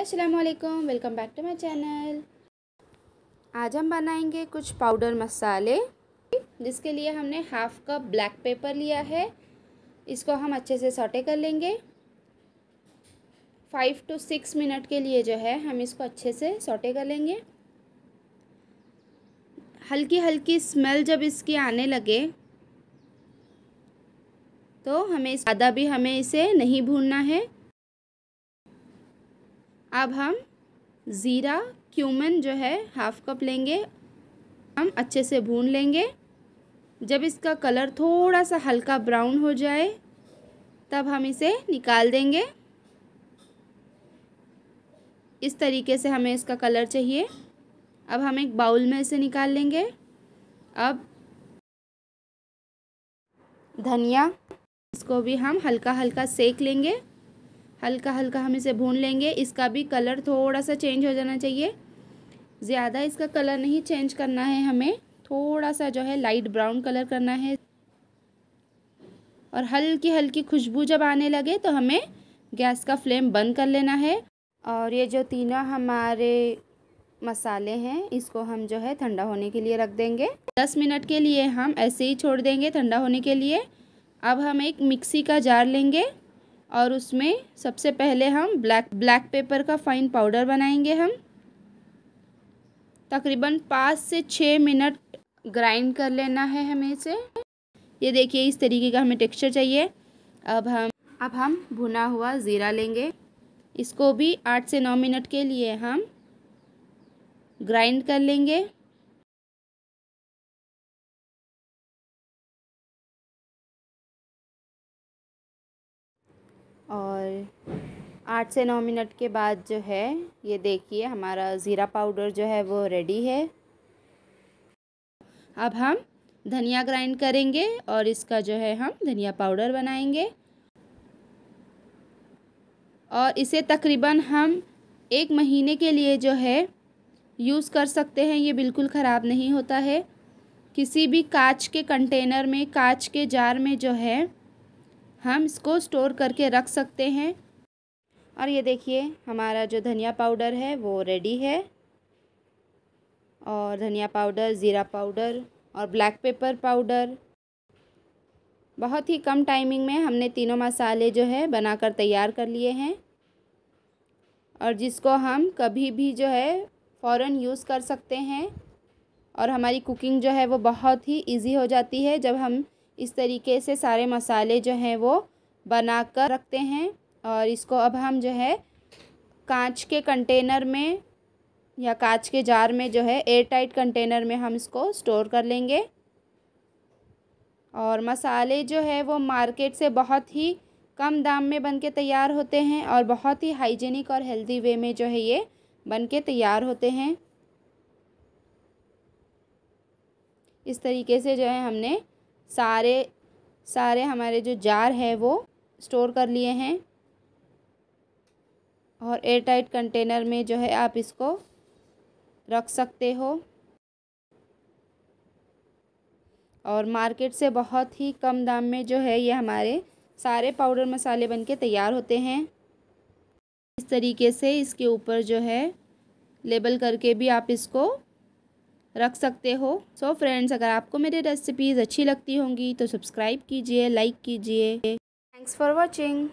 अस्सलाम वालेकुम welcome back to my channel आज हम बनाएंगे कुछ पाउडर मसाले जिसके लिए हमने हाफ़ कप ब्लैक पेपर लिया है इसको हम अच्छे से सॉटे कर लेंगे फाइव टू सिक्स मिनट के लिए जो है हम इसको अच्छे से सॉटे कर लेंगे हल्की हल्की स्मेल जब इसकी आने लगे तो हमें आधा भी हमें इसे नहीं भूनना है अब हम ज़ीरा क्यूमन जो है हाफ़ कप लेंगे हम अच्छे से भून लेंगे जब इसका कलर थोड़ा सा हल्का ब्राउन हो जाए तब हम इसे निकाल देंगे इस तरीके से हमें इसका कलर चाहिए अब हम एक बाउल में इसे निकाल लेंगे अब धनिया इसको भी हम हल्का हल्का सेक लेंगे हल्का हल्का हम इसे भून लेंगे इसका भी कलर थोड़ा सा चेंज हो जाना चाहिए ज़्यादा इसका कलर नहीं चेंज करना है हमें थोड़ा सा जो है लाइट ब्राउन कलर करना है और हल्की हल्की खुशबू जब आने लगे तो हमें गैस का फ्लेम बंद कर लेना है और ये जो तीनों हमारे मसाले हैं इसको हम जो है ठंडा होने के लिए रख देंगे दस मिनट के लिए हम ऐसे ही छोड़ देंगे ठंडा होने के लिए अब हम एक मिक्सी का जार लेंगे और उसमें सबसे पहले हम ब्लैक ब्लैक पेपर का फाइन पाउडर बनाएंगे हम तकरीबन पाँच से छः मिनट ग्राइंड कर लेना है हमें इसे ये देखिए इस तरीके का हमें टेक्सचर चाहिए अब हम अब हम भुना हुआ ज़ीरा लेंगे इसको भी आठ से नौ मिनट के लिए हम ग्राइंड कर लेंगे और आठ से नौ मिनट के बाद जो है ये देखिए हमारा ज़ीरा पाउडर जो है वो रेडी है अब हम धनिया ग्राइंड करेंगे और इसका जो है हम धनिया पाउडर बनाएंगे और इसे तकरीबन हम एक महीने के लिए जो है यूज़ कर सकते हैं ये बिल्कुल ख़राब नहीं होता है किसी भी कांच के कंटेनर में कांच के जार में जो है हम इसको स्टोर करके रख सकते हैं और ये देखिए हमारा जो धनिया पाउडर है वो रेडी है और धनिया पाउडर ज़ीरा पाउडर और ब्लैक पेपर पाउडर बहुत ही कम टाइमिंग में हमने तीनों मसाले जो है बनाकर तैयार कर लिए हैं और जिसको हम कभी भी जो है फ़ौर यूज़ कर सकते हैं और हमारी कुकिंग जो है वो बहुत ही इजी हो जाती है जब हम इस तरीके से सारे मसाले जो हैं वो बना कर रखते हैं और इसको अब हम जो है कांच के कंटेनर में या कांच के जार में जो है एयर टाइट कंटेनर में हम इसको स्टोर कर लेंगे और मसाले जो है वो मार्केट से बहुत ही कम दाम में बन के तैयार होते हैं और बहुत ही हाइजीनिक और हेल्दी वे में जो है ये बन के तैयार होते हैं इस तरीके से जो है हमने सारे सारे हमारे जो जार है वो स्टोर कर लिए हैं और एयर टाइट कंटेनर में जो है आप इसको रख सकते हो और मार्केट से बहुत ही कम दाम में जो है ये हमारे सारे पाउडर मसाले बनके तैयार होते हैं इस तरीके से इसके ऊपर जो है लेबल करके भी आप इसको रख सकते हो सो so फ्रेंड्स अगर आपको मेरी रेसिपीज़ अच्छी लगती होंगी तो सब्सक्राइब कीजिए लाइक कीजिए थैंक्स फॉर वॉचिंग